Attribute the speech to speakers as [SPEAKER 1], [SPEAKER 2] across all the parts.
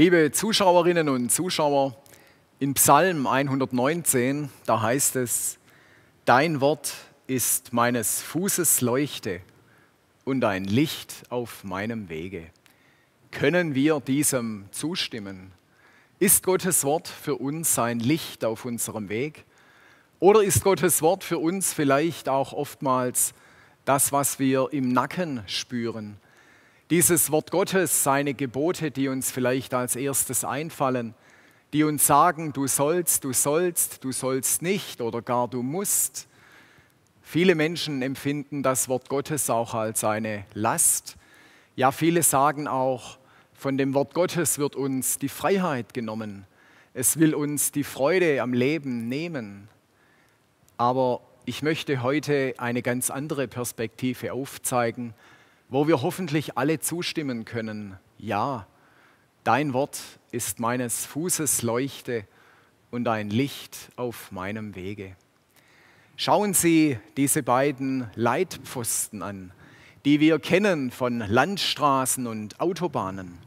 [SPEAKER 1] Liebe Zuschauerinnen und Zuschauer, in Psalm 119, da heißt es, Dein Wort ist meines Fußes Leuchte und ein Licht auf meinem Wege. Können wir diesem zustimmen? Ist Gottes Wort für uns ein Licht auf unserem Weg? Oder ist Gottes Wort für uns vielleicht auch oftmals das, was wir im Nacken spüren, dieses Wort Gottes, seine Gebote, die uns vielleicht als erstes einfallen, die uns sagen, du sollst, du sollst, du sollst nicht oder gar du musst. Viele Menschen empfinden das Wort Gottes auch als eine Last. Ja, viele sagen auch, von dem Wort Gottes wird uns die Freiheit genommen. Es will uns die Freude am Leben nehmen. Aber ich möchte heute eine ganz andere Perspektive aufzeigen wo wir hoffentlich alle zustimmen können. Ja, dein Wort ist meines Fußes Leuchte und ein Licht auf meinem Wege. Schauen Sie diese beiden Leitpfosten an, die wir kennen von Landstraßen und Autobahnen.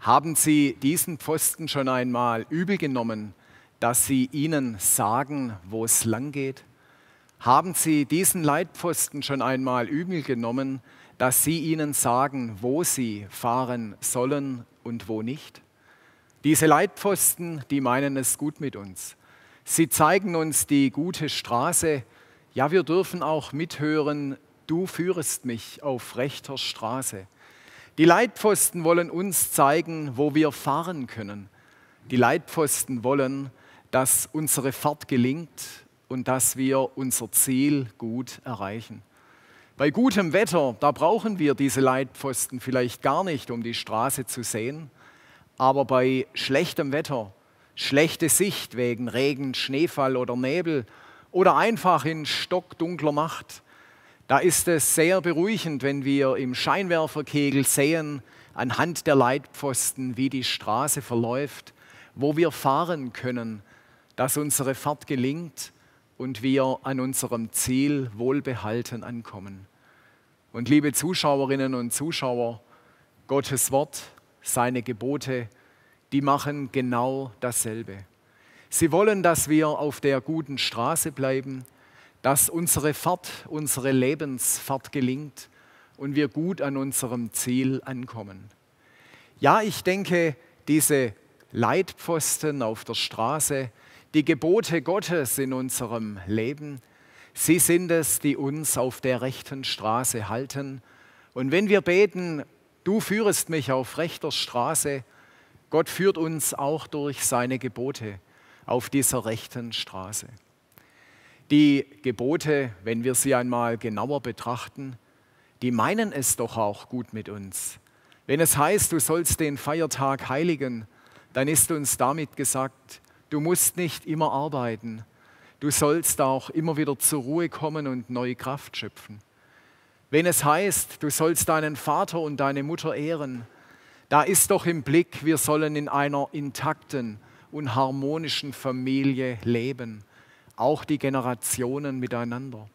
[SPEAKER 1] Haben Sie diesen Pfosten schon einmal übel genommen, dass Sie ihnen sagen, wo es lang geht? haben Sie diesen Leitpfosten schon einmal übel genommen, dass Sie ihnen sagen, wo Sie fahren sollen und wo nicht? Diese Leitpfosten, die meinen es gut mit uns. Sie zeigen uns die gute Straße. Ja, wir dürfen auch mithören, du führest mich auf rechter Straße. Die Leitpfosten wollen uns zeigen, wo wir fahren können. Die Leitpfosten wollen, dass unsere Fahrt gelingt und dass wir unser Ziel gut erreichen. Bei gutem Wetter, da brauchen wir diese Leitpfosten vielleicht gar nicht, um die Straße zu sehen. Aber bei schlechtem Wetter, schlechte Sicht wegen Regen, Schneefall oder Nebel oder einfach in stockdunkler Nacht, da ist es sehr beruhigend, wenn wir im Scheinwerferkegel sehen, anhand der Leitpfosten, wie die Straße verläuft, wo wir fahren können, dass unsere Fahrt gelingt und wir an unserem Ziel wohlbehalten ankommen. Und liebe Zuschauerinnen und Zuschauer, Gottes Wort, seine Gebote, die machen genau dasselbe. Sie wollen, dass wir auf der guten Straße bleiben, dass unsere Fahrt, unsere Lebensfahrt gelingt und wir gut an unserem Ziel ankommen. Ja, ich denke, diese Leitpfosten auf der Straße, die Gebote Gottes in unserem Leben. Sie sind es, die uns auf der rechten Straße halten. Und wenn wir beten, du führest mich auf rechter Straße, Gott führt uns auch durch seine Gebote auf dieser rechten Straße. Die Gebote, wenn wir sie einmal genauer betrachten, die meinen es doch auch gut mit uns. Wenn es heißt, du sollst den Feiertag heiligen, dann ist uns damit gesagt, Du musst nicht immer arbeiten. Du sollst auch immer wieder zur Ruhe kommen und neue Kraft schöpfen. Wenn es heißt, du sollst deinen Vater und deine Mutter ehren, da ist doch im Blick, wir sollen in einer intakten und harmonischen Familie leben, auch die Generationen miteinander.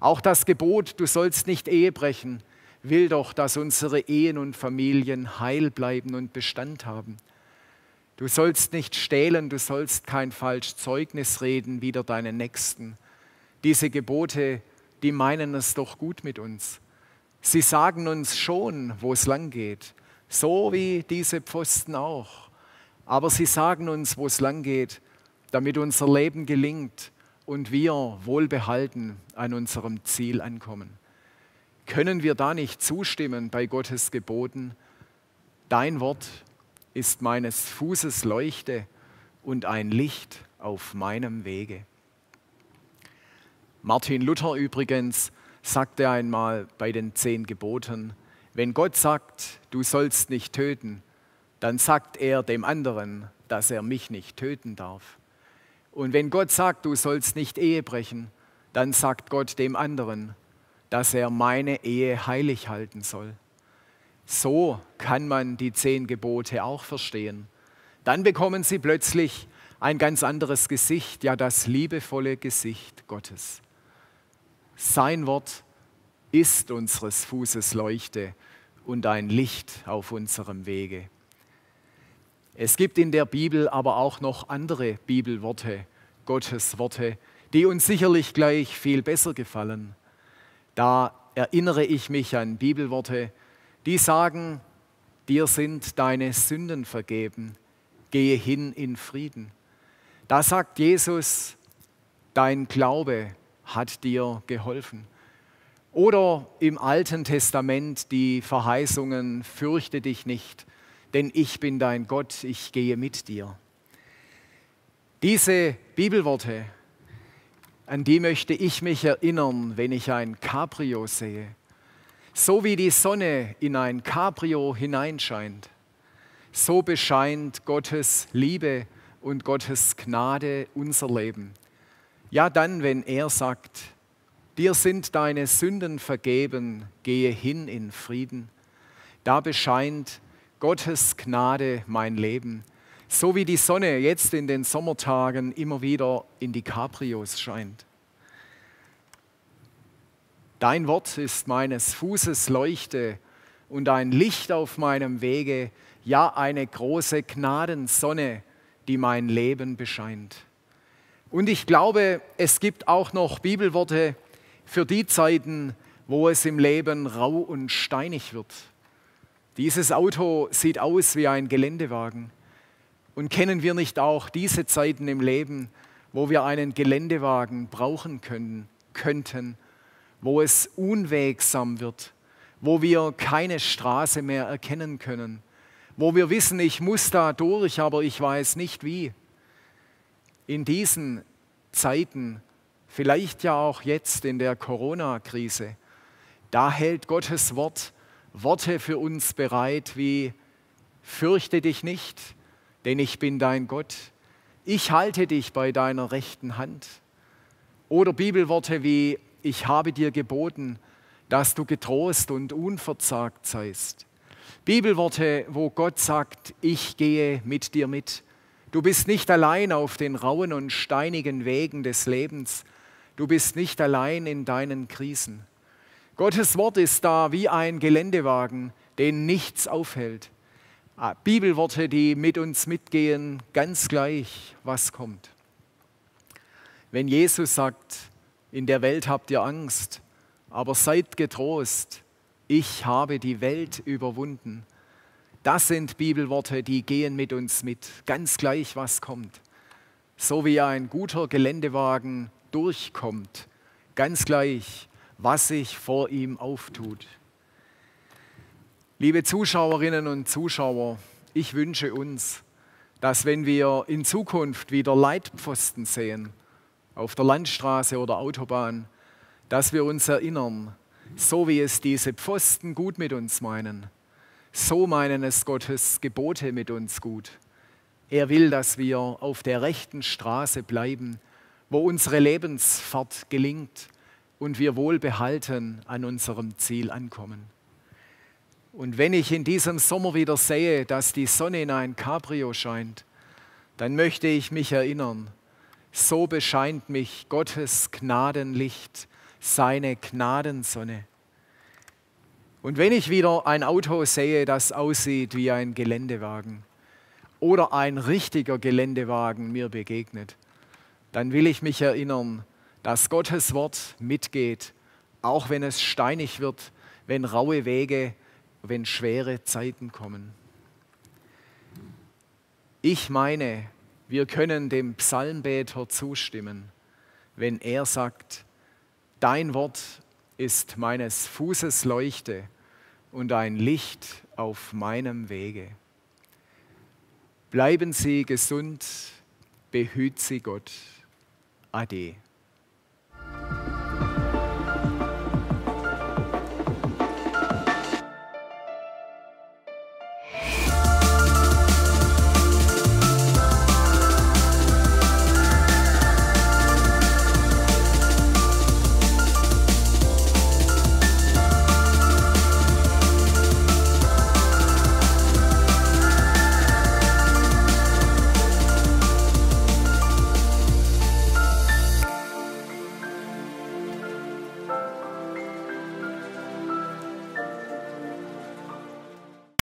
[SPEAKER 1] Auch das Gebot, du sollst nicht Ehe brechen, will doch, dass unsere Ehen und Familien heil bleiben und Bestand haben. Du sollst nicht stehlen, du sollst kein falsches Zeugnis reden wider deinen Nächsten. Diese Gebote, die meinen es doch gut mit uns. Sie sagen uns schon, wo es lang geht, so wie diese Pfosten auch. Aber sie sagen uns, wo es lang geht, damit unser Leben gelingt und wir wohlbehalten an unserem Ziel ankommen. Können wir da nicht zustimmen bei Gottes Geboten? Dein Wort ist meines Fußes Leuchte und ein Licht auf meinem Wege. Martin Luther übrigens sagte einmal bei den zehn Geboten, wenn Gott sagt, du sollst nicht töten, dann sagt er dem anderen, dass er mich nicht töten darf. Und wenn Gott sagt, du sollst nicht Ehe brechen, dann sagt Gott dem anderen, dass er meine Ehe heilig halten soll. So kann man die zehn Gebote auch verstehen. Dann bekommen sie plötzlich ein ganz anderes Gesicht, ja das liebevolle Gesicht Gottes. Sein Wort ist unseres Fußes Leuchte und ein Licht auf unserem Wege. Es gibt in der Bibel aber auch noch andere Bibelworte, Gottes Worte, die uns sicherlich gleich viel besser gefallen. Da erinnere ich mich an Bibelworte, die sagen, dir sind deine Sünden vergeben, gehe hin in Frieden. Da sagt Jesus, dein Glaube hat dir geholfen. Oder im Alten Testament die Verheißungen, fürchte dich nicht, denn ich bin dein Gott, ich gehe mit dir. Diese Bibelworte, an die möchte ich mich erinnern, wenn ich ein Cabrio sehe so wie die Sonne in ein Cabrio hineinscheint, so bescheint Gottes Liebe und Gottes Gnade unser Leben. Ja, dann, wenn er sagt, dir sind deine Sünden vergeben, gehe hin in Frieden, da bescheint Gottes Gnade mein Leben, so wie die Sonne jetzt in den Sommertagen immer wieder in die Cabrios scheint. Dein Wort ist meines Fußes Leuchte und ein Licht auf meinem Wege, ja eine große Gnadensonne, die mein Leben bescheint. Und ich glaube, es gibt auch noch Bibelworte für die Zeiten, wo es im Leben rau und steinig wird. Dieses Auto sieht aus wie ein Geländewagen. Und kennen wir nicht auch diese Zeiten im Leben, wo wir einen Geländewagen brauchen können, könnten, wo es unwegsam wird, wo wir keine Straße mehr erkennen können, wo wir wissen, ich muss da durch, aber ich weiß nicht wie. In diesen Zeiten, vielleicht ja auch jetzt in der Corona-Krise, da hält Gottes Wort Worte für uns bereit wie, fürchte dich nicht, denn ich bin dein Gott, ich halte dich bei deiner rechten Hand. Oder Bibelworte wie, ich habe dir geboten, dass du getrost und unverzagt seist. Bibelworte, wo Gott sagt, ich gehe mit dir mit. Du bist nicht allein auf den rauen und steinigen Wegen des Lebens. Du bist nicht allein in deinen Krisen. Gottes Wort ist da wie ein Geländewagen, den nichts aufhält. Ah, Bibelworte, die mit uns mitgehen, ganz gleich, was kommt. Wenn Jesus sagt, in der Welt habt ihr Angst, aber seid getrost, ich habe die Welt überwunden. Das sind Bibelworte, die gehen mit uns mit, ganz gleich was kommt. So wie ein guter Geländewagen durchkommt, ganz gleich, was sich vor ihm auftut. Liebe Zuschauerinnen und Zuschauer, ich wünsche uns, dass wenn wir in Zukunft wieder Leitpfosten sehen, auf der Landstraße oder Autobahn, dass wir uns erinnern, so wie es diese Pfosten gut mit uns meinen, so meinen es Gottes Gebote mit uns gut. Er will, dass wir auf der rechten Straße bleiben, wo unsere Lebensfahrt gelingt und wir wohlbehalten an unserem Ziel ankommen. Und wenn ich in diesem Sommer wieder sehe, dass die Sonne in ein Cabrio scheint, dann möchte ich mich erinnern, so bescheint mich Gottes Gnadenlicht, seine Gnadensonne. Und wenn ich wieder ein Auto sehe, das aussieht wie ein Geländewagen oder ein richtiger Geländewagen mir begegnet, dann will ich mich erinnern, dass Gottes Wort mitgeht, auch wenn es steinig wird, wenn raue Wege, wenn schwere Zeiten kommen. Ich meine, wir können dem Psalmbeter zustimmen, wenn er sagt, dein Wort ist meines Fußes Leuchte und ein Licht auf meinem Wege. Bleiben Sie gesund, behüt Sie Gott. Ade.